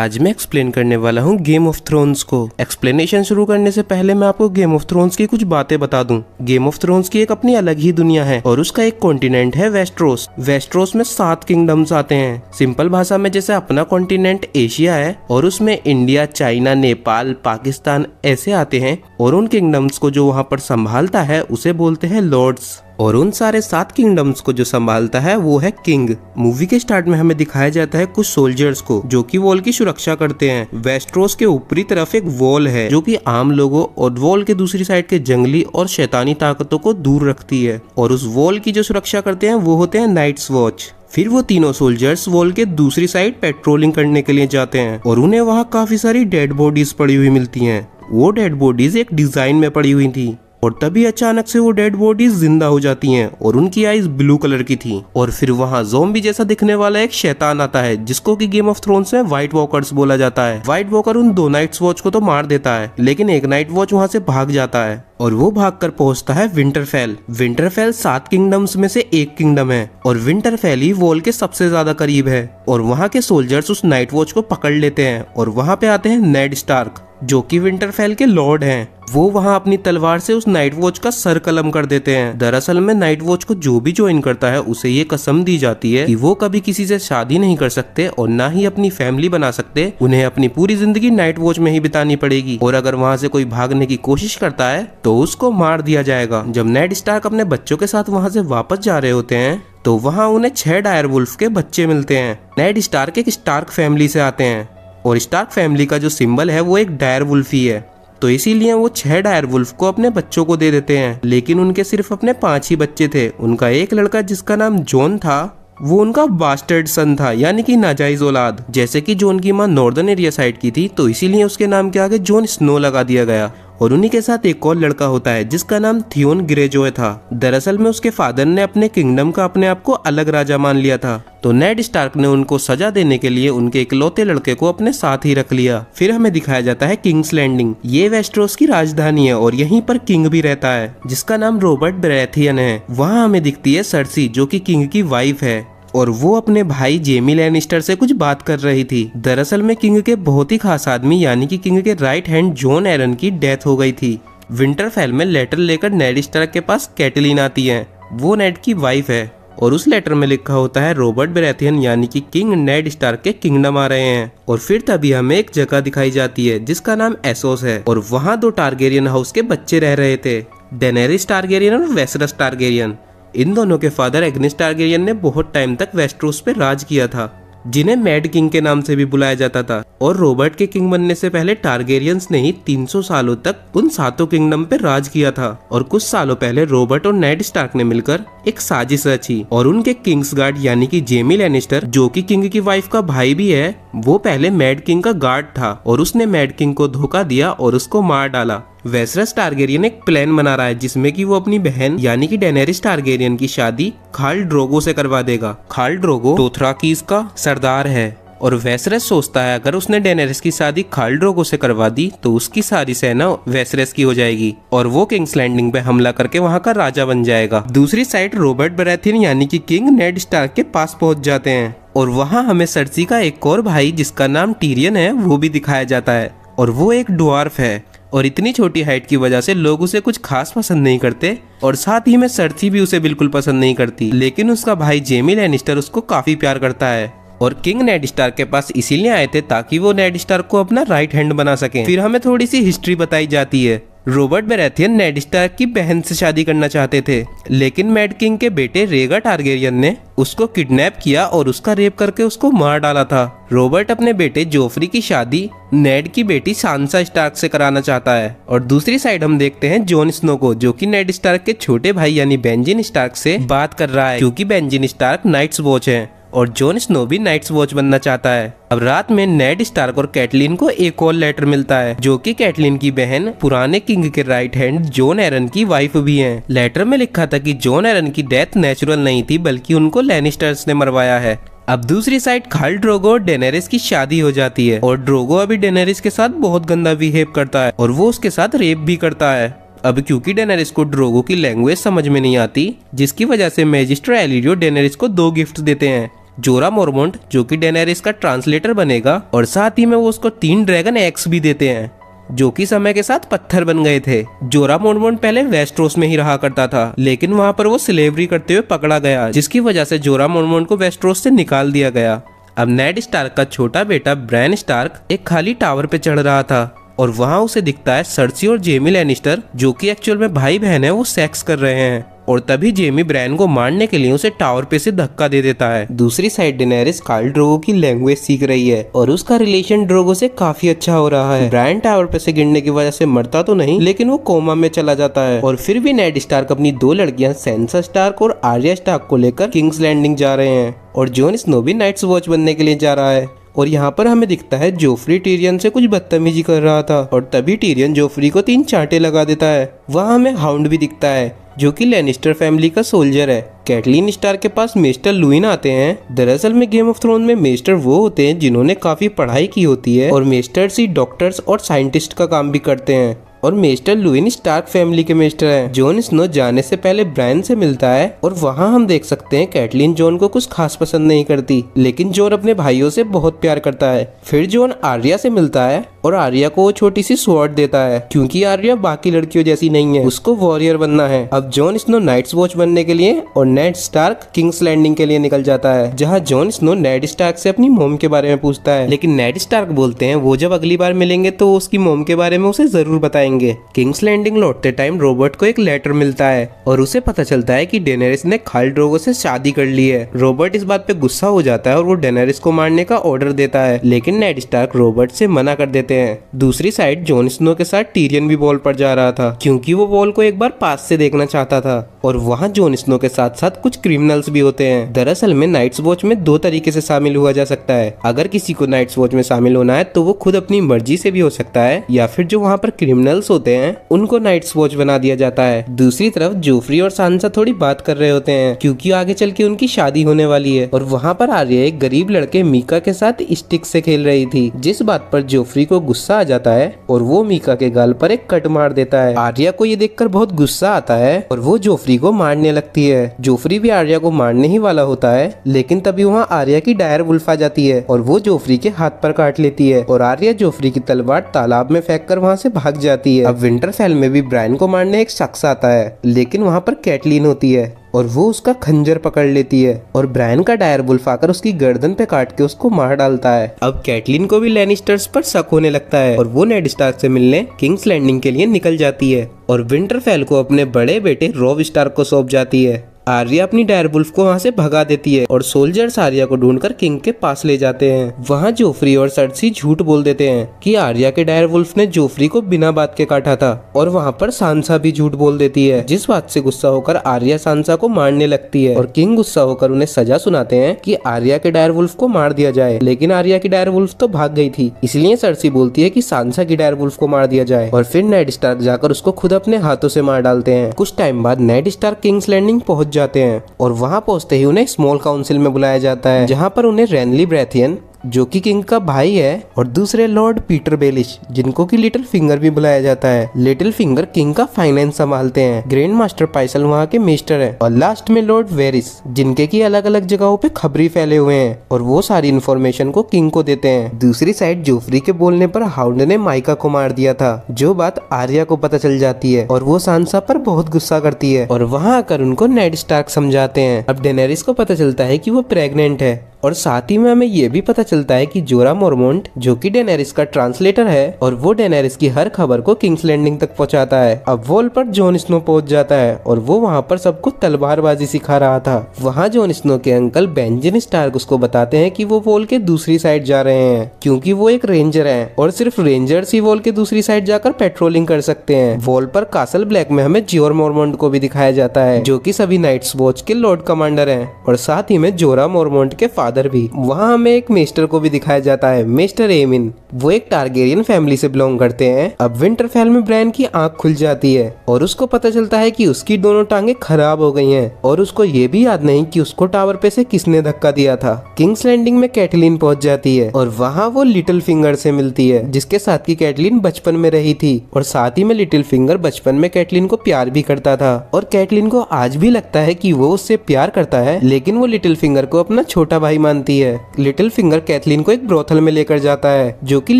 आज मैं एक्सप्लेन करने वाला हूँ गेम ऑफ थ्रोन्स को एक्सप्लेनेशन शुरू करने से पहले मैं आपको गेम ऑफ थ्रोन्स की कुछ बातें बता दूं गेम ऑफ थ्रोन्स की एक अपनी अलग ही दुनिया है और उसका एक कॉन्टिनेंट है वेस्ट्रोस वेस्ट्रोस में सात किंगडम्स आते हैं सिंपल भाषा में जैसे अपना कॉन्टिनेंट एशिया है और उसमें इंडिया चाइना नेपाल पाकिस्तान ऐसे आते हैं और उन किंगडम्स को जो वहाँ पर संभालता है उसे बोलते हैं लॉर्ड्स और उन सारे सात किंगडम्स को जो संभालता है वो है किंग मूवी के स्टार्ट में हमें दिखाया जाता है कुछ सोल्जर्स को जो कि वॉल की सुरक्षा करते हैं वेस्ट्रोस के ऊपरी तरफ एक वॉल है जो कि आम लोगों और वॉल के दूसरी साइड के जंगली और शैतानी ताकतों को दूर रखती है और उस वॉल की जो सुरक्षा करते हैं वो होते हैं नाइट्स वॉच फिर वो तीनों सोल्जर्स वॉल के दूसरी साइड पेट्रोलिंग करने के लिए जाते हैं और उन्हें वहाँ काफी सारी डेड बॉडीज पड़ी हुई मिलती है वो डेड बॉडीज एक डिजाइन में पड़ी हुई थी और तभी अचानक से वो डेड बॉडीज जिंदा हो जाती हैं और उनकी आईज ब्लू कलर की थी और फिर वहाँ जोम्बी जैसा दिखने वाला एक शैतान आता है जिसको कि गेम ऑफ थ्रोन्स में व्हाइट वॉकर्स बोला जाता है व्हाइट वॉकर उन दो नाइट्स वॉच को तो मार देता है लेकिन एक नाइट वॉच वहाँ से भाग जाता है और वो भागकर पहुंचता है विंटरफेल विंटरफेल सात किंगडम्स में से एक किंगडम है और विंटरफेल ही वॉल के सबसे ज्यादा करीब है और वहाँ के सोल्जर्स उस नाइट वॉच को पकड़ लेते हैं और वहाँ पे आते हैं नेड स्टार्क जो कि विंटरफेल के लॉर्ड हैं वो वहाँ अपनी तलवार से उस नाइट वॉच का सर कलम कर देते हैं दरअसल में नाइट वॉच को जो भी ज्वाइन करता है उसे ये कसम दी जाती है कि वो कभी किसी से शादी नहीं कर सकते और ना ही अपनी फैमिली बना सकते उन्हें अपनी पूरी जिंदगी नाइट वॉच में ही बितानी पड़ेगी और अगर वहाँ से कोई भागने की कोशिश करता है तो उसको मार दिया जाएगा जब नेट स्टार्क अपने बच्चों के साथ वहाँ से वापस जा रहे होते हैं तो वहाँ उन्हें छह डायर वुल्फ के बच्चे मिलते हैं नेट स्टार्क एक स्टार्क फैमिली से आते हैं और स्टार्क फैमिली का जो सिंबल है वो एक डायर वुल्फ ही है तो इसीलिए वो छह डायर वुल्फ को अपने बच्चों को दे देते हैं लेकिन उनके सिर्फ अपने पांच ही बच्चे थे उनका एक लड़का जिसका नाम जॉन था वो उनका बास्टर्ड सन था यानी कि नाजायज औलाद जैसे कि जोन की माँ नॉर्दर्न एरिया साइड की थी तो इसीलिए उसके नाम के आगे जोन स्नो लगा दिया गया और उन्हीं के साथ एक और लड़का होता है जिसका नाम थियोन ग्रेजोय था दरअसल में उसके फादर ने अपने किंगडम का अपने आप को अलग राजा मान लिया था तो नेड स्टार्क ने उनको सजा देने के लिए उनके इकलौते लड़के को अपने साथ ही रख लिया फिर हमें दिखाया जाता है किंग्स लैंडिंग ये वेस्ट्रोस की राजधानी है और यहीं पर किंग भी रहता है जिसका नाम रॉबर्ट ब्रैथियन है वहाँ हमें दिखती है सरसी जो कि किंग की वाइफ है और वो अपने भाई जेमी लैनिस्टर से कुछ बात कर रही थी दरअसल में किंग के बहुत ही खास आदमी यानी कि किंग के राइट हैंड जॉन एरन की डेथ हो गई थी विंटरफेल में लेटर लेकर नेड के पास कैटलिन आती है वो नेड की वाइफ है और उस लेटर में लिखा होता है रॉबर्ट बेरेथियन यानी कि किंग नेड स्टार के किंगडम आ रहे हैं और फिर तभी हमें एक जगह दिखाई जाती है जिसका नाम एसोस है और वहाँ दो टारगेरियन हाउस के बच्चे रह रहे थे डेनेरिस टारगेरियन और वेसरस टारगेरियन इन दोनों के फादर एग्निस टारगेरियन ने बहुत टाइम तक वेस्ट्रोस पे राज किया था जिन्हें मैड किंग के नाम से भी बुलाया जाता था और रॉबर्ट के किंग बनने से पहले टारगेरियंस ने ही 300 सालों तक उन सातों किंगडम पे राज किया था और कुछ सालों पहले रॉबर्ट और नेड स्टार्क ने मिलकर एक साजिश रची और उनके किंग्स गार्ड यानी कि जेमी लेनिस्टर जो कि किंग की वाइफ का भाई भी है वो पहले मैड किंग का गार्ड था और उसने मैड किंग को धोखा दिया और उसको मार डाला वेसरस टारगेरियन एक प्लान बना रहा है जिसमें कि वो अपनी बहन यानी कि डेनेरिस टारगेरियन की शादी खाल ड्रोगो से करवा देगा खाल ड्रोगो टोथराकीस का सरदार है और वैसरस सोचता है अगर उसने डेनेरिस की शादी खाल्ड्रोगो से करवा दी तो उसकी सारी सेना वैसरस की हो जाएगी और वो किंग्स लैंडिंग पे हमला करके वहाँ का राजा बन जाएगा दूसरी साइड रोबर्ट बराथिन यानी कि किंग नेड स्टार्क के पास पहुंच जाते हैं और वहाँ हमें सरसी का एक और भाई जिसका नाम टीरियन है वो भी दिखाया जाता है और वो एक डुआर्फ है और इतनी छोटी हाइट की वजह से लोग उसे कुछ खास पसंद नहीं करते और साथ ही में सरसी भी उसे बिल्कुल पसंद नहीं करती लेकिन उसका भाई जेमी लैनिस्टर उसको काफी प्यार करता है और किंग नेड स्टार के पास इसीलिए आए थे ताकि वो नेड स्टार को अपना राइट हैंड बना सके फिर हमें थोड़ी सी हिस्ट्री बताई जाती है रॉबर्ट बेरेथियन नेड स्टार की बहन से शादी करना चाहते थे लेकिन मैड किंग के बेटे रेगा टारगेरियन ने उसको किडनैप किया और उसका रेप करके उसको मार डाला था रॉबर्ट अपने बेटे जोफरी की शादी नेड की बेटी सांसा स्टार्क से कराना चाहता है और दूसरी साइड हम देखते हैं जोन स्नो को जो कि नेड स्टार्क के छोटे भाई यानी बेंजिन स्टार्क से बात कर रहा है क्योंकि बेंजिन स्टार्क नाइट्स वॉच है और जोन स्नो भी नाइट्स वॉच बनना चाहता है अब रात में नेड स्टार्क और कैटलिन को एक और लेटर मिलता है जो कि कैटलिन की बहन पुराने किंग के राइट हैंड जोन एरन की वाइफ भी हैं। लेटर में लिखा था कि जोन एरन की डेथ नेचुरल नहीं थी बल्कि उनको लेनिस्टर्स ने मरवाया है अब दूसरी साइड खाल ड्रोगो और डेनेरिस की शादी हो जाती है और ड्रोगो अभी डेनेरिस के साथ बहुत गंदा बिहेव करता है और वो उसके साथ रेप भी करता है अब क्योंकि डेनेरिस को ड्रोगो की लैंग्वेज समझ में नहीं आती जिसकी वजह से मैजिस्टर एलिडियो डेनेरिस को दो गिफ्ट देते हैं जोरा मोरमोंट जो कि डेनेरिस का ट्रांसलेटर बनेगा और साथ ही में वो उसको तीन ड्रैगन एक्स भी देते हैं जो कि समय के साथ पत्थर बन गए थे जोरा मोनमोन पहले वेस्ट्रोस में ही रहा करता था लेकिन वहां पर वो सिलेवरी करते हुए पकड़ा गया जिसकी वजह से जोरा मोरमोन्ट को वेस्ट्रोस से निकाल दिया गया अब नेड स्टार्क का छोटा बेटा ब्रैन स्टार्क एक खाली टावर पे चढ़ रहा था और वहाँ उसे दिखता है सरसी और जेमी लेनिस्टर जो कि एक्चुअल में भाई बहन है वो सेक्स कर रहे हैं और तभी जेमी ब्रैन को मारने के लिए उसे टावर पे से धक्का दे देता है दूसरी साइड डेनेरिस कार्ल ड्रोगो की लैंग्वेज सीख रही है और उसका रिलेशन ड्रोगो से काफी अच्छा हो रहा है ब्रैन टावर पे से गिरने की वजह से मरता तो नहीं लेकिन वो कोमा में चला जाता है और फिर भी नेड स्टार्क अपनी दो लड़कियां सेंसर स्टार्क और आर्या स्टार्क को लेकर किंग्स लैंडिंग जा रहे हैं और जोन स्नो भी नाइट्स वॉच बनने के लिए जा रहा है और यहाँ पर हमें दिखता है जोफ्री टीरियन से कुछ बदतमीजी कर रहा था और तभी टीरियन जोफ्री को तीन चांटे लगा देता है वहाँ हमें हाउंड भी दिखता है जो कि लेनिस्टर फैमिली का सोल्जर है कैटलिन स्टार के पास मेस्टर लुइन आते हैं दरअसल में गेम ऑफ थ्रोन में मेस्टर वो होते हैं जिन्होंने काफी पढ़ाई की होती है और मेस्टर्स ही डॉक्टर्स और साइंटिस्ट का काम भी करते हैं और मिस्टर लुइन स्टार्क फैमिली के मिस्टर हैं। जोन स्नो जाने से पहले ब्रायन से मिलता है और वहाँ हम देख सकते हैं कैटलिन जोन को कुछ खास पसंद नहीं करती लेकिन जोन अपने भाइयों से बहुत प्यार करता है फिर जोन आर्या से मिलता है और आर्या को वो छोटी सी स्वॉर्ड देता है क्योंकि आर्या बाकी लड़कियों जैसी नहीं है उसको वॉरियर बनना है अब जॉन स्नो नाइट्स वॉच बनने के लिए और नेट स्टार्क किंग्स लैंडिंग के लिए निकल जाता है जहाँ जॉन स्नो नेट स्टार्क से अपनी मोम के बारे में पूछता है लेकिन नेट स्टार्क बोलते हैं वो जब अगली बार मिलेंगे तो उसकी मोम के बारे में उसे जरूर बताएंगे जाएंगे किंग्स लैंडिंग लौटते टाइम रॉबर्ट को एक लेटर मिलता है और उसे पता चलता है कि डेनेरिस ने खाल ड्रोगो से शादी कर ली है रॉबर्ट इस बात पे गुस्सा हो जाता है और वो डेनेरिस को मारने का ऑर्डर देता है लेकिन नेड स्टार्क रॉबर्ट से मना कर देते हैं दूसरी साइड जोन स्नो के साथ टीरियन भी बॉल पर जा रहा था क्यूँकी वो बॉल को एक बार पास से देखना चाहता था और वहाँ जोन स्नो के साथ साथ कुछ क्रिमिनल्स भी होते हैं दरअसल में नाइट्स वॉच में दो तरीके से शामिल हुआ जा सकता है अगर किसी को नाइट्स वॉच में शामिल होना है तो वो खुद अपनी मर्जी से भी हो सकता है या फिर जो वहाँ पर क्रिमिनल जनरल्स होते हैं उनको नाइट्स वॉच बना दिया जाता है दूसरी तरफ जोफ्री और सांसा थोड़ी बात कर रहे होते हैं क्योंकि आगे चल के उनकी शादी होने वाली है और वहाँ पर आर्या एक गरीब लड़के मीका के साथ स्टिक से खेल रही थी जिस बात पर जोफ्री को गुस्सा आ जाता है और वो मीका के गाल पर एक कट मार देता है आर्या को ये देखकर बहुत गुस्सा आता है और वो जोफ्री को मारने लगती है जोफ्री भी आर्या को मारने ही वाला होता है लेकिन तभी वहाँ आर्या की डायर बुल्फ आ जाती है और वो जोफ्री के हाथ पर काट लेती है और आर्या जोफ्री की तलवार तालाब में फेंक कर वहाँ से भाग जाती है होती है अब विंटरफेल में भी ब्रायन को मारने एक शख्स आता है लेकिन वहाँ पर कैटलिन होती है और वो उसका खंजर पकड़ लेती है और ब्रायन का डायर बुल्फ आकर उसकी गर्दन पे काट के उसको मार डालता है अब कैटलिन को भी लैनिस्टर्स पर शक होने लगता है और वो नेड स्टार्क से मिलने किंग्स लैंडिंग के लिए निकल जाती है और विंटरफेल को अपने बड़े बेटे रोव स्टार को सौंप जाती है आर्या अपनी डायरबुल्फ को वहाँ से भगा देती है और सोल्जर्स आर्या को ढूंढकर किंग के पास ले जाते हैं वहाँ जोफ्री और सरसी झूठ बोल देते हैं कि आर्या के वुल्फ ने जोफ्री को बिना बात के काटा था और वहाँ पर सांसा भी झूठ बोल देती है जिस बात से गुस्सा होकर आर्या सांसा को मारने लगती है और किंग गुस्सा होकर उन्हें सजा सुनाते हैं की आर्या के वुल्फ को मार दिया जाए लेकिन आर्या की वुल्फ तो भाग गई थी इसलिए सरसी बोलती है की सांसा की डायरबुल्फ को मार दिया जाए और फिर नेट स्टार जाकर उसको खुद अपने हाथों से मार डालते हैं कुछ टाइम बाद नेट स्टार किंग्स लैंडिंग पहुंच जाते हैं और वहां पहुंचते ही उन्हें स्मॉल काउंसिल में बुलाया जाता है जहां पर उन्हें रैनली ब्रैथियन जो कि किंग का भाई है और दूसरे लॉर्ड पीटर बेलिश जिनको कि लिटिल फिंगर भी बुलाया जाता है लिटिल फिंगर किंग का फाइनेंस संभालते हैं ग्रैंड मास्टर पाइसल वहाँ के मिस्टर है और लास्ट में लॉर्ड वेरिस जिनके की अलग अलग जगहों पे खबरी फैले हुए हैं और वो सारी इन्फॉर्मेशन को किंग को देते हैं दूसरी साइड जोफरी के बोलने पर हाउंड ने माइका को मार दिया था जो बात आर्या को पता चल जाती है और वो सांसा पर बहुत गुस्सा करती है और वहाँ आकर उनको नेड स्टार्क समझाते हैं अब डेनेरिस को पता चलता है की वो प्रेगनेंट है और साथ ही में हमें यह भी पता चलता है कि जोरा मोरमोन्ट जो कि डेनेरिस का ट्रांसलेटर है और वो डेनेरिस की हर खबर को किंग्स लैंडिंग तक पहुंचाता है अब वॉल पर जोन स्नो पहुंच जाता है और वो वहाँ पर सबको तलवारबाजी सिखा रहा था वहाँ जोन स्नो के अंकल बेंजन स्टार्क उसको बताते हैं कि वो वॉल के दूसरी साइड जा रहे हैं क्योंकि वो एक रेंजर है और सिर्फ रेंजर्स ही वॉल के दूसरी साइड जाकर पेट्रोलिंग कर सकते हैं वॉल पर कासल ब्लैक में हमें जियोर मोरमोन्ट को भी दिखाया जाता है जो की सभी नाइट्स वॉच के लॉर्ड कमांडर है और साथ ही में जोरा मोरमोन्ट के फादर फादर भी वहाँ हमें एक मिस्टर को भी दिखाया जाता है मिस्टर एमिन वो एक टारगेरियन फैमिली से बिलोंग करते हैं अब विंटरफेल में ब्रैन की आंख खुल जाती है और उसको पता चलता है कि उसकी दोनों टांगे खराब हो गई हैं और उसको ये भी याद नहीं कि उसको टावर पे से किसने धक्का दिया था किंग्स लैंडिंग में कैटलिन पहुंच जाती है और वहाँ वो लिटिल फिंगर से मिलती है जिसके साथ की कैटलिन बचपन में रही थी और साथ ही में लिटिल फिंगर बचपन में कैटलिन को प्यार भी करता था और कैटलिन को आज भी लगता है की वो उससे प्यार करता है लेकिन वो लिटिल फिंगर को अपना छोटा भाई मानती है लिटिल फिंगर कैथलीन को एक ब्रोथल में लेकर जाता है जो कि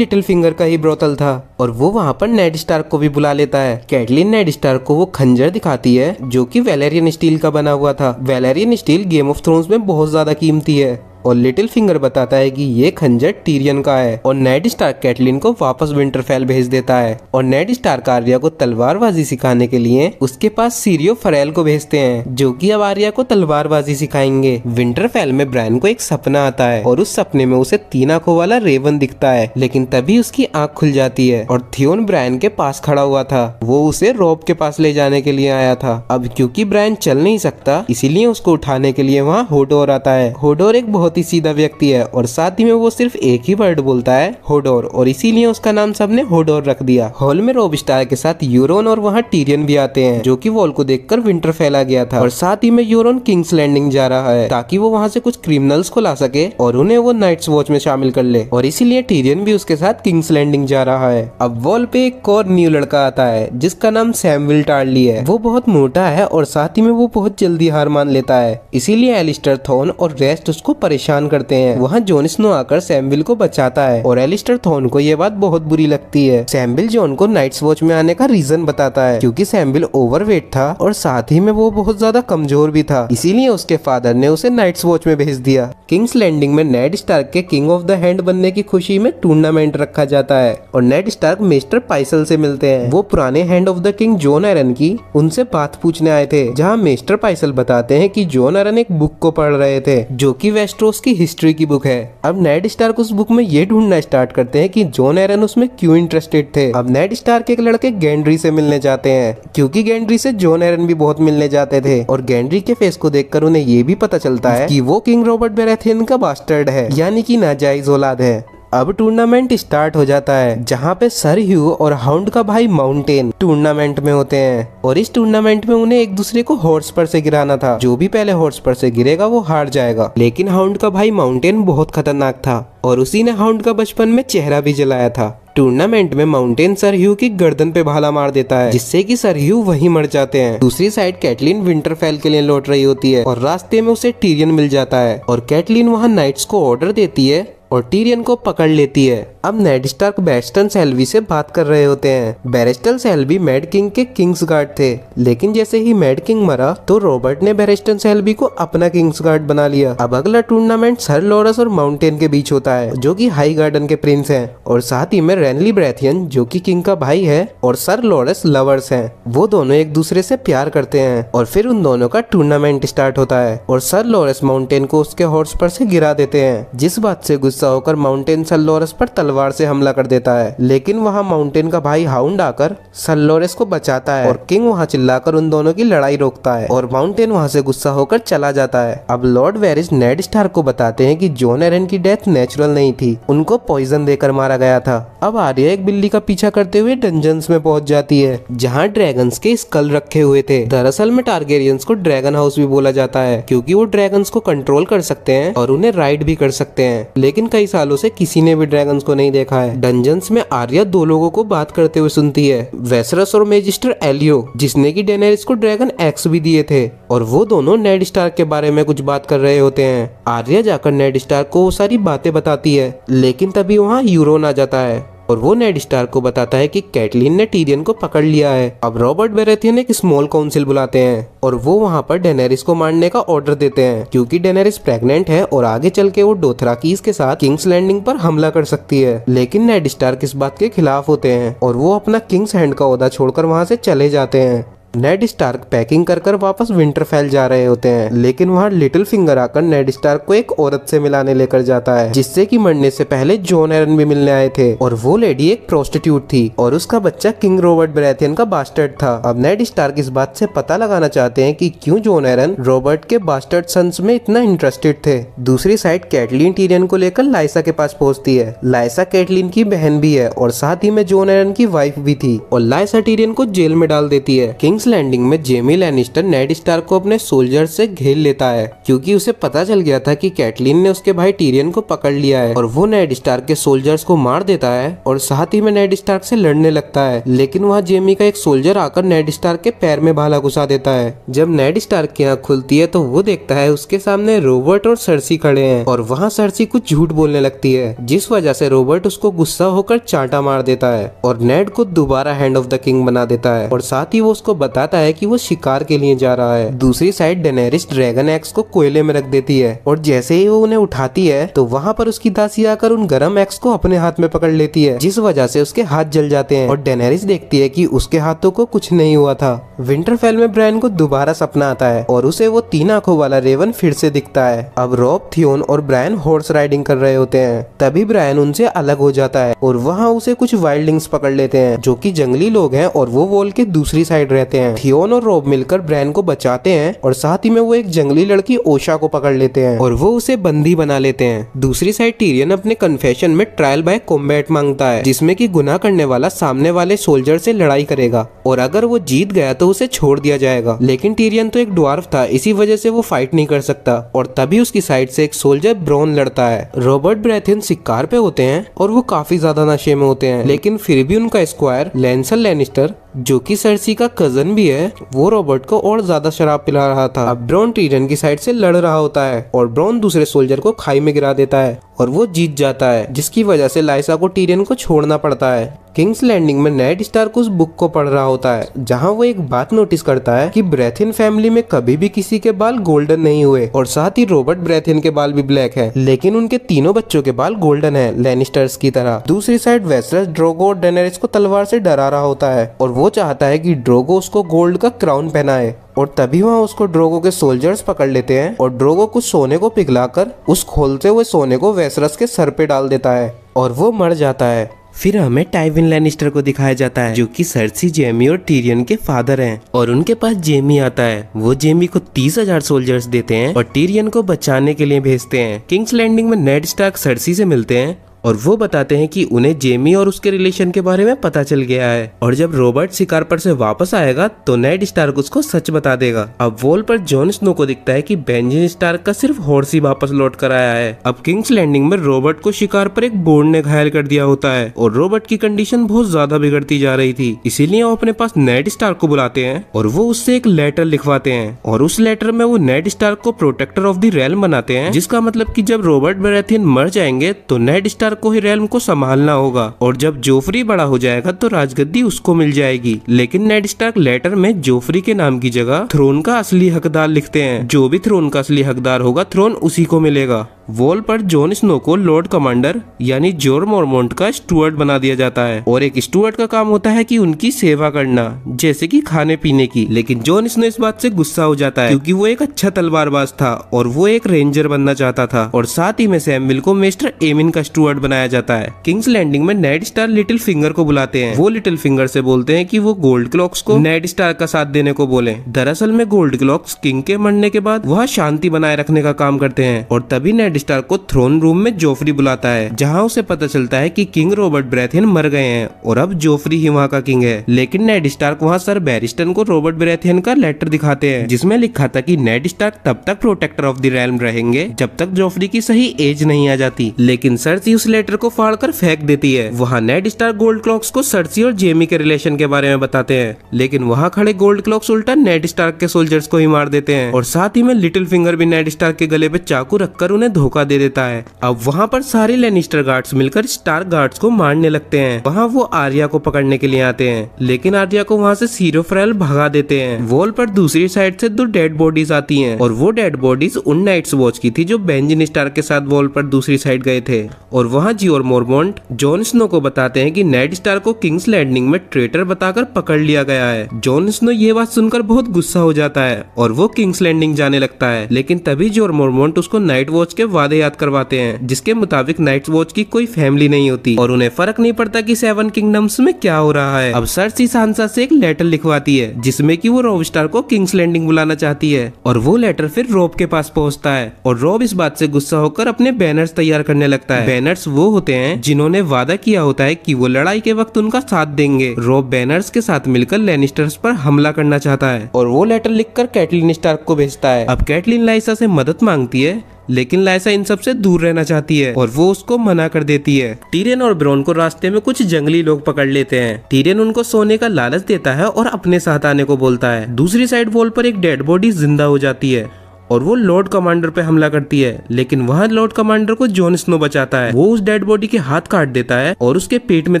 लिटिल फिंगर का ही ब्रोथल था और वो वहाँ पर नेड स्टार्क को भी बुला लेता है कैटलिन नेड स्टार्क को वो खंजर दिखाती है जो कि वेलेरियन स्टील का बना हुआ था Valyrian steel Game of Thrones में बहुत ज्यादा कीमती है और लिटिल फिंगर बताता है कि ये खंजर टीरियन का है और नेड स्टार कैटलिन को वापस विंटरफेल भेज देता है और नेड स्टार आर्या को तलवारबाजी सिखाने के लिए उसके पास सीरियो फरेल को भेजते हैं जो कि अब आर्या को तलवारबाजी सिखाएंगे विंटरफेल में ब्रायन को एक सपना आता है और उस सपने में उसे तीन आंखों वाला रेवन दिखता है लेकिन तभी उसकी आँख खुल जाती है और थियोन ब्रायन के पास खड़ा हुआ था वो उसे रोब के पास ले जाने के लिए आया था अब क्यूँकी ब्रायन चल नहीं सकता इसीलिए उसको उठाने के लिए वहाँ होडोर आता है होडोर एक बहुत बहुत ही सीधा व्यक्ति है और साथ ही में वो सिर्फ एक ही वर्ड बोलता है होडोर और इसीलिए उसका नाम सबने होडोर रख दिया हॉल में रोब स्टार के साथ यूरोन और वहाँ टीरियन भी आते हैं जो की वॉल को देख विंटर फैला गया था और साथ ही में यूरोन किंग्स लैंडिंग जा रहा है ताकि वो वहाँ से कुछ क्रिमिनल्स को ला सके और उन्हें वो नाइट्स वॉच में शामिल कर ले और इसीलिए टीरियन भी उसके साथ किंग्स लैंडिंग जा रहा है अब वॉल पे एक और न्यू लड़का आता है जिसका नाम सैमविल टार्ली है वो बहुत मोटा है और साथ ही में वो बहुत जल्दी हार मान लेता है इसीलिए एलिस्टर थोन और रेस्ट उसको परेशान परेशान करते हैं वहाँ जोन स्नो आकर सैमविल को बचाता है और एलिस्टर थोन को यह बात बहुत बुरी लगती है सैमविल जोन को नाइट्स वॉच में आने का रीजन बताता है क्योंकि सैमविल ओवरवेट था और साथ ही में वो बहुत ज्यादा कमजोर भी था इसीलिए उसके फादर ने उसे नाइट्स वॉच में भेज दिया किंग्स लैंडिंग में नेट स्टार्क के किंग ऑफ द हैंड बनने की खुशी में टूर्नामेंट रखा जाता है और नेट स्टार्क मिस्टर पाइसल से मिलते हैं वो पुराने hand of the king Jon Arryn की उनसे बात पूछने आए थे जहाँ मिस्टर पाइसल बताते हैं कि जोन एरन एक बुक को पढ़ रहे थे जो कि वेस्ट्रो हीरोज की हिस्ट्री की बुक है अब नेड स्टार्क उस बुक में ये ढूंढना स्टार्ट करते हैं कि जॉन एरन उसमें क्यों इंटरेस्टेड थे अब नेड स्टार के एक लड़के गेंड्री से मिलने जाते हैं क्योंकि गेंड्री से जॉन एरन भी बहुत मिलने जाते थे और गेंड्री के फेस को देख उन्हें ये भी पता चलता है की वो किंग रॉबर्ट बेरेथियन का बास्टर्ड है यानी की नाजायज औलाद है अब टूर्नामेंट स्टार्ट हो जाता है जहाँ पे सर ह्यू और हाउंड का भाई माउंटेन टूर्नामेंट में होते हैं और इस टूर्नामेंट में उन्हें एक दूसरे को हॉर्स पर से गिराना था जो भी पहले हॉर्स पर से गिरेगा वो हार जाएगा लेकिन हाउंड का भाई माउंटेन बहुत खतरनाक था और उसी ने हाउंड का बचपन में चेहरा भी जलाया था टूर्नामेंट में माउंटेन सर ह्यू की गर्दन पे भाला मार देता है जिससे कि सर ह्यू वहीं मर जाते हैं दूसरी साइड कैटलिन विंटरफेल के लिए लौट रही होती है और रास्ते में उसे टीरियन मिल जाता है और कैटलिन वहाँ नाइट्स को ऑर्डर देती है और टीरियन को पकड़ लेती है अब नेड स्टार्क बैस्टन सेल्वी से बात कर रहे होते हैं बैरिस्टन सेल्वी मैड किंग के किंग्स गार्ड थे लेकिन जैसे ही मैड किंग मरा तो रॉबर्ट ने बैरिस्टन सेल्वी को अपना किंग्स गार्ड बना लिया अब अगला टूर्नामेंट सर लॉरस और माउंटेन के बीच होता है जो की हाई गार्डन के प्रिंस है और साथ ही में रेनली ब्रैथियन जो की किंग का भाई है और सर लोरस लवर्स है वो दोनों एक दूसरे से प्यार करते हैं और फिर उन दोनों का टूर्नामेंट स्टार्ट होता है और सर लॉरस माउंटेन को उसके हॉर्स पर से गिरा देते हैं जिस बात से गुस्से गुस्सा होकर माउंटेन सल्लोरस पर तलवार से हमला कर देता है लेकिन वहाँ माउंटेन का भाई हाउंड आकर सल्लोरस को बचाता है और किंग वहाँ चिल्लाकर उन दोनों की लड़ाई रोकता है और माउंटेन वहाँ से गुस्सा होकर चला जाता है अब लॉर्ड वेरिस नेड स्टार को बताते हैं की जॉन एरन की डेथ नेचुरल नहीं थी उनको पॉइजन देकर मारा गया था अब आर्या एक बिल्ली का पीछा करते हुए डंजन में पहुंच जाती है जहाँ ड्रैगन्स के स्कल रखे हुए थे दरअसल में टारगेरियंस को ड्रैगन हाउस भी बोला जाता है क्योंकि वो ड्रैगन्स को कंट्रोल कर सकते हैं और उन्हें राइड भी कर सकते हैं लेकिन कई सालों से किसी ने भी ड्रैगन को नहीं देखा है डंजन्स में आर्या दो लोगों को बात करते हुए सुनती है वेसरस और मेजिस्टर एलियो जिसने की डेनेरिस को ड्रैगन एक्स भी दिए थे और वो दोनों नेड स्टार के बारे में कुछ बात कर रहे होते हैं आर्या जाकर नेड स्टार को वो सारी बातें बताती है लेकिन तभी वहाँ यूरोन आ जाता है और वो नेड स्टार को बताता है कि कैटलिन ने टीरियन को पकड़ लिया है अब रॉबर्ट बेरेथियन एक स्मॉल काउंसिल बुलाते हैं और वो वहाँ पर डेनेरिस को मारने का ऑर्डर देते हैं क्योंकि डेनेरिस प्रेग्नेंट है और आगे चल के वो डोथराकीज के साथ किंग्स लैंडिंग पर हमला कर सकती है लेकिन नेड स्टार किस बात के खिलाफ होते हैं और वो अपना किंग्स हैंड का औदा छोड़कर वहाँ से चले जाते हैं नेड स्टार्क पैकिंग कर कर वापस विंटरफेल जा रहे होते हैं लेकिन वहाँ लिटिल फिंगर आकर नेड स्टार्क को एक औरत से मिलाने लेकर जाता है जिससे कि मरने से पहले जॉन एरन भी मिलने आए थे और वो लेडी एक प्रोस्टिट्यूट थी और उसका बच्चा किंग रॉबर्ट ब्रैथियन का बास्टर्ड था अब नेड स्टार्क इस बात से पता लगाना चाहते है की क्यूँ जॉन एरन रॉबर्ट के बास्टर्ड सन्स में इतना इंटरेस्टेड थे दूसरी साइड कैटलिन टीरियन को लेकर लाइसा के पास पहुँचती है लाइसा कैटलिन की बहन भी है और साथ ही में जॉन एरन की वाइफ भी थी और लाइसा टीरियन को जेल में डाल देती है किंग किंग्स लैंडिंग में जेमी लैनिस्टर नेड स्टार को अपने सोल्जर से घेर लेता है क्योंकि उसे पता चल गया था कि कैटलिन ने उसके भाई टीरियन को पकड़ लिया है और वो नेड स्टार के सोल्जर्स को मार देता है और साथ ही में नेड स्टार से लड़ने लगता है लेकिन वहाँ जेमी का एक सोल्जर आकर नेड स्टार के पैर में भाला घुसा देता है जब नेड स्टार की आँख खुलती है तो वो देखता है उसके सामने रोबर्ट और सरसी खड़े है और वहाँ सरसी कुछ झूठ बोलने लगती है जिस वजह से रोबर्ट उसको गुस्सा होकर चांटा मार देता है और नेड को दोबारा हैंड ऑफ द किंग बना देता है और साथ ही वो उसको बताता है कि वो शिकार के लिए जा रहा है दूसरी साइड डेनेरिस ड्रैगन एक्स को कोयले में रख देती है और जैसे ही वो उन्हें उठाती है तो वहाँ पर उसकी दासी आकर उन गर्म एक्स को अपने हाथ में पकड़ लेती है जिस वजह से उसके हाथ जल जाते हैं और डेनेरिस देखती है की उसके हाथों को कुछ नहीं हुआ था विंटरफेल में ब्रायन को दोबारा सपना आता है और उसे वो तीन आंखों वाला रेवन फिर से दिखता है अब रॉब थियोन और ब्रायन हॉर्स राइडिंग कर रहे होते हैं तभी ब्रायन उनसे अलग हो जाता है और वहाँ उसे कुछ वाइल्डिंग्स पकड़ लेते हैं जो की जंगली लोग हैं और वो वॉल के दूसरी साइड रहते हैं हैं थियोन और रोब मिलकर ब्रैन को बचाते हैं और साथ ही में वो एक जंगली लड़की ओशा को पकड़ लेते हैं और वो उसे बंदी बना लेते हैं दूसरी साइड टीरियन अपने कन्फेशन में ट्रायल बाय कॉम्बैट मांगता है जिसमे की गुना करने वाला सामने वाले सोल्जर से लड़ाई करेगा और अगर वो जीत गया तो उसे छोड़ दिया जाएगा लेकिन टीरियन तो एक ड्वार्फ था इसी वजह से वो फाइट नहीं कर सकता और तभी उसकी साइड से एक सोल्जर ब्रोन लड़ता है रॉबर्ट ब्रेथिन शिकार पे होते हैं और वो काफी ज्यादा नशे में होते हैं लेकिन फिर भी उनका स्क्वायर लेंसल लेनिस्टर जो कि सरसी का कजन भी है वो रॉबर्ट को और ज्यादा शराब पिला रहा था अब ब्रॉन ट्रीजन की साइड से लड़ रहा होता है और ब्रॉन दूसरे सोल्जर को खाई में गिरा देता है और वो जीत जाता है जिसकी वजह से लाइसा को टीरियन को छोड़ना पड़ता है किंग्स लैंडिंग में नेट स्टार्क उस बुक को पढ़ रहा होता है जहां वो एक बात नोटिस करता है कि ब्रेथिन फैमिली में कभी भी किसी के बाल गोल्डन नहीं हुए और साथ ही रॉबर्ट ब्रेथिन के बाल भी ब्लैक है लेकिन उनके तीनों बच्चों के बाल गोल्डन है लेनिस्टर्स की तरह दूसरी साइड वेस्टरस ड्रोगो और डेनेरिस को तलवार से डरा रहा होता है और वो चाहता है की ड्रोगो उसको गोल्ड का क्राउन पहनाए और तभी वहाँ उसको ड्रोगो के सोल्जर्स पकड़ लेते हैं और ड्रोगो कुछ सोने को पिघलाकर उस खोलते हुए सोने को वेसरस के सर पे डाल देता है और वो मर जाता है फिर हमें टाइविन लैनिस्टर को दिखाया जाता है जो कि सरसी जेमी और टीरियन के फादर हैं और उनके पास जेमी आता है वो जेमी को तीस हजार सोल्जर्स देते हैं और टीरियन को बचाने के लिए भेजते हैं किंग्स लैंडिंग में नेड स्टार्क सरसी से मिलते हैं और वो बताते हैं कि उन्हें जेमी और उसके रिलेशन के बारे में पता चल गया है और जब रॉबर्ट शिकार पर से वापस आएगा तो नेड स्टार्क उसको सच बता देगा अब वॉल पर जॉन स्नो को दिखता है कि बेंजिन स्टार्क का सिर्फ हॉर्स ही वापस लौट कर आया है अब किंग्स लैंडिंग में रॉबर्ट को शिकार पर एक बोर्ड ने घायल कर दिया होता है और रॉबर्ट की कंडीशन बहुत ज्यादा बिगड़ती जा रही थी इसीलिए वो अपने पास नेड स्टार्क को बुलाते हैं और वो उससे एक लेटर लिखवाते हैं और उस लेटर में वो नेड स्टार्क को प्रोटेक्टर ऑफ द रेल बनाते हैं जिसका मतलब की जब रॉबर्ट बेरेथिन मर जाएंगे तो नेड स्टार्क हकदार को ही रेलम को संभालना होगा और जब जोफरी बड़ा हो जाएगा तो राजगद्दी उसको मिल जाएगी लेकिन नेड स्टार्क लेटर में जोफरी के नाम की जगह थ्रोन का असली हकदार लिखते हैं जो भी थ्रोन का असली हकदार होगा थ्रोन उसी को मिलेगा वॉल पर जॉन स्नो को लॉर्ड कमांडर यानी जोर मोरमोन्ट का स्टूअर्ट बना दिया जाता है और एक स्टूअर्ट का काम होता है कि उनकी सेवा करना जैसे कि खाने पीने की लेकिन जॉन स्नो इस बात से गुस्सा हो जाता है क्योंकि वो एक अच्छा तलवारबाज था और वो एक रेंजर बनना चाहता था और साथ ही में सैमविल को मिस्टर एमिन का स्टूअर्ट बनाया जाता है किंग्स लैंडिंग में नाइट स्टार लिटिल फिंगर को बुलाते हैं वो लिटिल फिंगर से बोलते हैं की वो गोल्ड क्लॉक्स को नाइट स्टार का साथ देने को बोले दरअसल में गोल्ड क्लॉक्स किंग के मरने के बाद वह शांति बनाए रखने का काम करते हैं और तभी नाइट स्टार को थ्रोन रूम में जोफरी बुलाता है जहाँ उसे पता चलता है की कि किंग रॉबर्ट ब्रैथिन मर गए हैं और अब जोफरी ही वहाँ का किंग है लेकिन नेड स्टार्क वहाँ सर बैरिस्टन को रॉबर्ट ब्रेथिन का लेटर दिखाते हैं जिसमें लिखा था की नेड स्टार्क तब तक प्रोटेक्टर ऑफ द रैल रहेंगे जब तक जोफरी की सही एज नहीं आ जाती लेकिन सरसी उस लेटर को फाड़ कर फेंक देती है वहाँ नेड स्टार गोल्ड क्लॉक्स को सरसी और जेमी के रिलेशन के बारे में बताते हैं लेकिन वहाँ खड़े गोल्ड क्लॉक्स उल्टा नेड स्टार्क के सोल्जर्स को ही मार देते हैं और साथ ही में लिटिल फिंगर भी नेड स्टार्क के गले पे चाकू रखकर उन्हें धोखा धोखा दे देता है अब वहाँ पर सारे लेनिस्टर गार्ड्स मिलकर स्टार गार्ड्स को मारने लगते हैं वहाँ वो आर्या को पकड़ने के लिए आते हैं लेकिन आर्या को वहाँ से सीरो भगा देते हैं वॉल पर दूसरी साइड से दो डेड बॉडीज आती हैं और वो डेड बॉडीज उन नाइट्स वॉच की थी जो बेंजिन स्टार के साथ वॉल पर दूसरी साइड गए थे और वहाँ जी और मोरमोन्ट जॉन स्नो को बताते हैं कि नाइट स्टार को किंग्स लैंडिंग में ट्रेटर बताकर पकड़ लिया गया है जॉन स्नो ये बात सुनकर बहुत गुस्सा हो जाता है और वो किंग्स लैंडिंग जाने लगता है लेकिन तभी जोर मोरमोन्ट उसको नाइट वॉच के वादे याद करवाते हैं जिसके मुताबिक नाइट वॉच की कोई फैमिली नहीं होती और उन्हें फर्क नहीं पड़ता की सेवन किंगडम्स में क्या हो रहा है अब सी सांसा से एक लेटर लिखवाती है जिसमे की वो रॉब स्टार को किंग्स लैंडिंग बुलाना चाहती है और वो लेटर फिर रॉब के पास पहुँचता है और रॉब इस बात ऐसी गुस्सा होकर अपने बैनर्स तैयार करने लगता है बैनर्स वो होते हैं जिन्होंने वादा किया होता है कि वो लड़ाई के वक्त उनका साथ देंगे रॉब बैनर्स के साथ मिलकर लेनिस्टर्स पर हमला करना चाहता है और वो लेटर लिखकर कैटलिन स्टार्क को भेजता है अब कैटलिन लाइसा से मदद मांगती है लेकिन लाइसा इन सब से दूर रहना चाहती है और वो उसको मना कर देती है टीरेन और ब्रोन को रास्ते में कुछ जंगली लोग पकड़ लेते हैं टीरेन उनको सोने का लालच देता है और अपने साथ आने को बोलता है दूसरी साइड वॉल पर एक डेड बॉडी जिंदा हो जाती है और वो लॉर्ड कमांडर पे हमला करती है लेकिन वह लॉर्ड कमांडर को जॉन स्नो बचाता है वो उस डेड बॉडी के हाथ काट देता है और उसके पेट में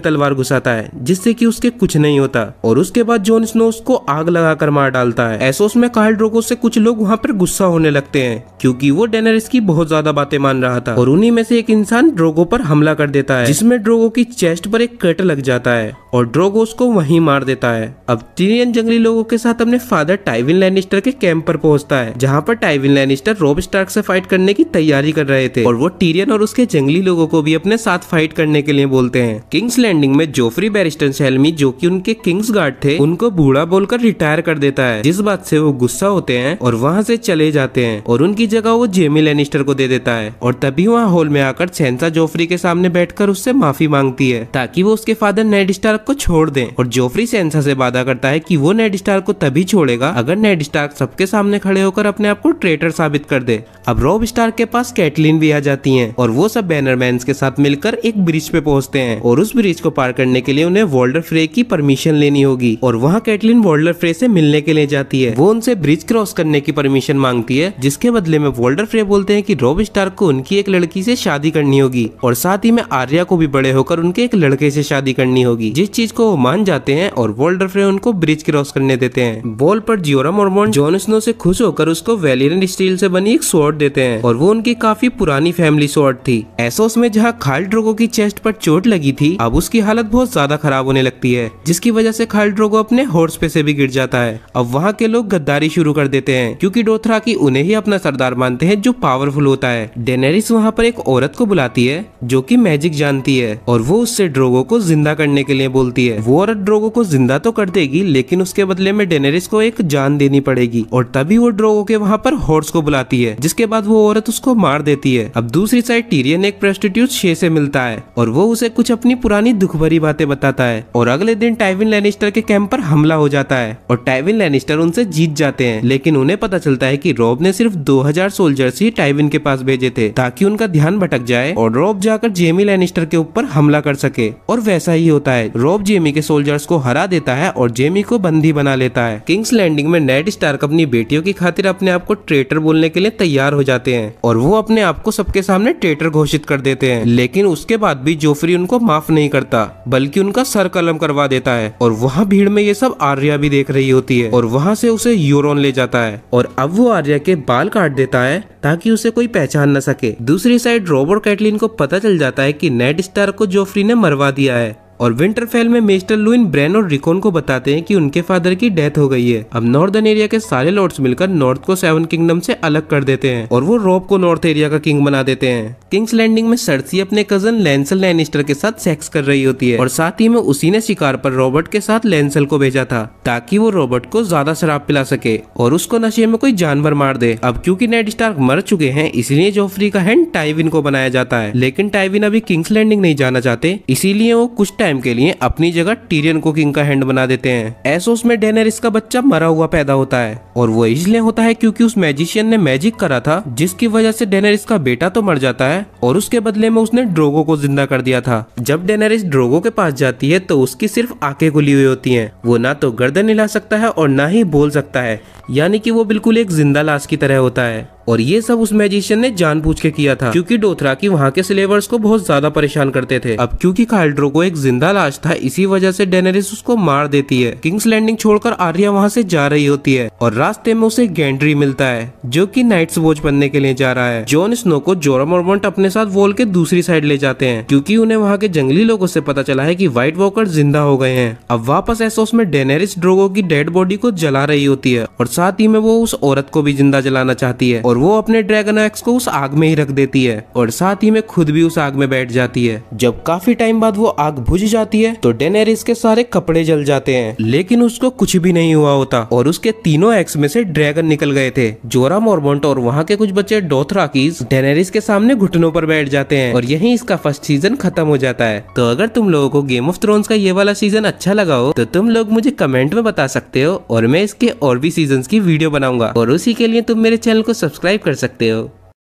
तलवार घुसाता है जिससे कि उसके कुछ नहीं होता और उसके बाद जॉन स्नो उसको आग लगाकर मार डालता है ऐसा उसमें कार्ल ड्रोको से कुछ लोग वहाँ पर गुस्सा होने लगते हैं क्योंकि वो डेनरिस की बहुत ज्यादा बातें मान रहा था और उन्हीं में से एक इंसान ड्रोगो पर हमला कर देता है जिसमें ड्रोगो की चेस्ट पर एक कट लग जाता है और ड्रोगो उसको वहीं मार देता है अब तीन जंगली लोगों के साथ अपने फादर टाइविन लैनिस्टर के कैंप पर पहुंचता है जहाँ पर Tywin Tywin Lannister Robb Stark से फाइट करने की तैयारी कर रहे थे और वो टीरियन और उसके जंगली लोगों को भी अपने साथ फाइट करने के लिए बोलते हैं किंग्स लैंडिंग में जोफ्री बैरिस्टन सेलमी जो कि उनके किंग्स गार्ड थे उनको बूढ़ा बोलकर रिटायर कर देता है जिस बात से वो गुस्सा होते हैं और वहाँ से चले जाते हैं और उनकी जगह वो जेमी लेनिस्टर को दे देता है और तभी वहाँ हॉल में आकर सेंसा जोफ्री के सामने बैठकर उससे माफी मांगती है ताकि वो उसके फादर नेड स्टार्क को छोड़ दे और जोफ्री सेंसा से वादा करता है की वो नेड स्टार्क को तभी छोड़ेगा अगर नेड स्टार्क सबके सामने खड़े होकर अपने आप को ट्रेन ट्रेटर साबित कर दे अब रॉब स्टार के पास कैटलिन भी आ जाती है और वो सब बैनरमैन के साथ मिलकर एक ब्रिज पे पहुंचते हैं और उस ब्रिज को पार करने के लिए उन्हें वॉल्डर फ्रे की परमिशन लेनी होगी और वहाँ कैटलिन वॉल्डर फ्रे से मिलने के लिए जाती है वो उनसे ब्रिज क्रॉस करने की परमिशन मांगती है जिसके बदले में वॉल्डर फ्रे बोलते हैं की रॉब स्टार को उनकी एक लड़की ऐसी शादी करनी होगी और साथ ही में आर्या को भी बड़े होकर उनके एक लड़के ऐसी शादी करनी होगी जिस चीज को वो मान जाते हैं और वॉल्डर फ्रे उनको ब्रिज क्रॉस करने देते हैं बॉल पर जियोरम और जॉन स्नो से खुश होकर उसको वेलियर स्टेनलेस स्टील से बनी एक स्वॉर्ड देते हैं और वो उनकी काफी पुरानी फैमिली स्वॉर्ड थी एसोस में जहाँ खाल ड्रोगो की चेस्ट पर चोट लगी थी अब उसकी हालत बहुत ज्यादा खराब होने लगती है जिसकी वजह से खाल ड्रोगो अपने हॉर्स पे से भी गिर जाता है अब वहाँ के लोग गद्दारी शुरू कर देते हैं डोथरा की उन्हें ही अपना सरदार मानते हैं जो पावरफुल होता है डेनेरिस वहाँ पर एक औरत को बुलाती है जो की मैजिक जानती है और वो उससे ड्रोगो को जिंदा करने के लिए बोलती है वो औरत ड्रोगो को जिंदा तो कर देगी लेकिन उसके बदले में डेनेरिस को एक जान देनी पड़ेगी और तभी वो ड्रोगो के वहाँ पर हॉर्स को बुलाती है जिसके बाद वो औरत उसको मार देती है अब दूसरी साइड टीरियन एक प्रोस्टिट्यूट शे से मिलता है और वो उसे कुछ अपनी पुरानी दुख भरी बातें बताता है और अगले दिन टाइविन लेनिस्टर के कैंप पर हमला हो जाता है और टाइविन लेनिस्टर उनसे जीत जाते हैं लेकिन उन्हें पता चलता है की रॉब ने सिर्फ दो सोल्जर्स ही टाइविन के पास भेजे थे ताकि उनका ध्यान भटक जाए और रॉब जाकर जेमी लेनिस्टर के ऊपर हमला कर सके और वैसा ही होता है रॉब जेमी के सोल्जर्स को हरा देता है और जेमी को बंदी बना लेता है किंग्स लैंडिंग में नेट स्टार्क अपनी बेटियों की खातिर अपने आप को ट्रेटर बोलने के लिए तैयार हो जाते हैं और वो अपने आप को सबके सामने ट्रेटर घोषित कर देते हैं लेकिन उसके बाद भी जोफरी उनको माफ नहीं करता बल्कि उनका सर कलम करवा देता है और वहाँ भीड़ में ये सब आर्या भी देख रही होती है और वहाँ से उसे यूरोन ले जाता है और अब वो आर्या के बाल काट देता है ताकि उसे कोई पहचान न सके दूसरी साइड रॉबर्ट कैटलिन को पता चल जाता है कि नेट स्टार को जोफरी ने मरवा दिया है और विंटरफेल में मिस्टर लुइन ब्रेन और रिकोन को बताते हैं कि उनके फादर की डेथ हो गई है अब नॉर्दर्न एरिया के सारे लॉर्ड्स मिलकर नॉर्थ को सेवन किंगडम से अलग कर देते हैं और वो रॉब को नॉर्थ एरिया का किंग बना देते हैं किंग्स लैंडिंग में सरसी अपने कजन लेंसल लैनिस्टर के साथ सेक्स कर रही होती है और साथ ही में उसी ने शिकार पर रॉबर्ट के साथ लेंसल को भेजा था ताकि वो रॉबर्ट को ज्यादा शराब पिला सके और उसको नशे में कोई जानवर मार दे अब क्योंकि नेट स्टार्क मर चुके हैं इसलिए जोफ्री का हैंड टाइविन को बनाया जाता है लेकिन टाइविन अभी किंग्स लैंडिंग नहीं जाना चाहते इसीलिए वो कुछ टाइम के लिए अपनी जगह टीरियन को किंग का हैंड बना देते हैं एसोस में डेनेरिस का बच्चा मरा हुआ पैदा होता है और वो इसलिए होता है क्योंकि उस मैजिशियन ने मैजिक करा था जिसकी वजह से डेनेरिस का बेटा तो मर जाता है और उसके बदले में उसने ड्रोगो को जिंदा कर दिया था जब डेनेरिस ड्रोगो के पास जाती है तो उसकी सिर्फ आंखें खुली हुई होती है वो ना तो गर्दन हिला सकता है और ना ही बोल सकता है यानी कि वो बिल्कुल एक जिंदा लाश की तरह होता है और ये सब उस मैजिशियन ने जानबूझ के किया था क्योंकि डोथरा की वहाँ के सिलेवर्स को बहुत ज्यादा परेशान करते थे अब क्योंकि काल्ड्रो को एक जिंदा लाश था इसी वजह से डेनेरिस उसको मार देती है किंग्स लैंडिंग छोड़कर आर्या वहाँ से जा रही होती है और रास्ते में उसे गैंड्री मिलता है जो की नाइट्स वॉच बनने के लिए जा रहा है जॉन स्नो को जोरम और मोर्मोंट अपने साथ वॉल के दूसरी साइड ले जाते हैं क्यूँकी उन्हें वहाँ के जंगली लोगों से पता चला है की व्हाइट वॉकर जिंदा हो गए हैं अब वापस ऐसा उसमें डेनेरिस ड्रोगो की डेड बॉडी को जला रही होती है और साथ ही में वो उस औरत को भी जिंदा जलाना चाहती है और वो अपने ड्रैगन एक्स को उस आग में ही रख देती है और साथ ही में खुद भी उस आग में बैठ जाती है जब काफी टाइम बाद वो आग बुझ जाती है तो डेनेरिस के सारे कपड़े जल जाते हैं लेकिन उसको कुछ भी नहीं हुआ होता और उसके तीनों एक्स में से ड्रैगन निकल गए थे जोरा मोरमोंट और वहाँ के कुछ बच्चे डोथराकीज डेनेरिस के सामने घुटनों पर बैठ जाते हैं और यही इसका फर्स्ट सीजन खत्म हो जाता है तो अगर तुम लोगों को गेम ऑफ थ्रोन्स का ये वाला सीजन अच्छा लगा हो तो तुम लोग मुझे कमेंट में बता सकते हो और मैं इसके और भी सीजन की वीडियो बनाऊंगा और उसी के लिए तुम मेरे चैनल को सब्सक्राइब कर सकते हो